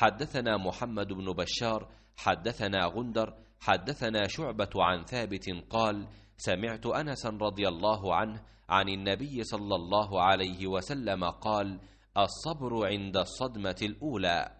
حدثنا محمد بن بشار حدثنا غندر حدثنا شعبة عن ثابت قال سمعت أنسا رضي الله عنه عن النبي صلى الله عليه وسلم قال الصبر عند الصدمة الأولى